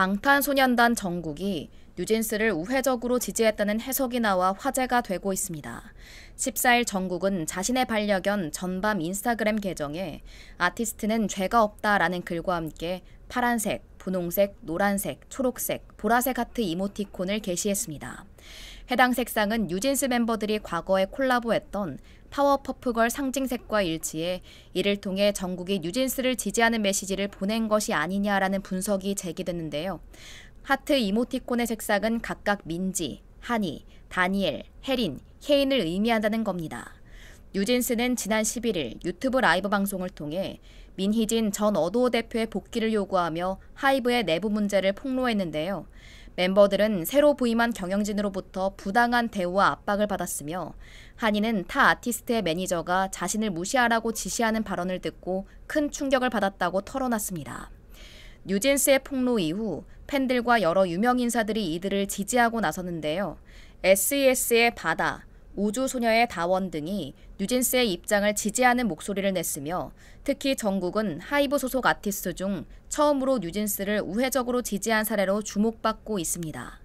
방탄소년단 정국이 뉴진스를 우회적으로 지지했다는 해석이 나와 화제가 되고 있습니다. 14일 정국은 자신의 반려견 전밤 인스타그램 계정에 아티스트는 죄가 없다라는 글과 함께 파란색, 분홍색, 노란색, 초록색, 보라색 하트 이모티콘을 게시했습니다. 해당 색상은 뉴진스 멤버들이 과거에 콜라보했던 파워퍼프걸 상징색과 일치해 이를 통해 전국이 뉴진스를 지지하는 메시지를 보낸 것이 아니냐라는 분석이 제기됐는데요. 하트 이모티콘의 색상은 각각 민지, 하니, 다니엘, 혜린, 케인을 의미한다는 겁니다. 뉴진스는 지난 11일 유튜브 라이브 방송을 통해 민희진 전 어도어 대표의 복귀를 요구하며 하이브의 내부 문제를 폭로했는데요. 멤버들은 새로 부임한 경영진으로부터 부당한 대우와 압박을 받았으며 한이는 타 아티스트의 매니저가 자신을 무시하라고 지시하는 발언을 듣고 큰 충격을 받았다고 털어놨습니다. 뉴진스의 폭로 이후 팬들과 여러 유명 인사들이 이들을 지지하고 나섰는데요. SES의 바다, 우주소녀의 다원 등이 뉴진스의 입장을 지지하는 목소리를 냈으며 특히 정국은 하이브 소속 아티스트 중 처음으로 뉴진스를 우회적으로 지지한 사례로 주목받고 있습니다.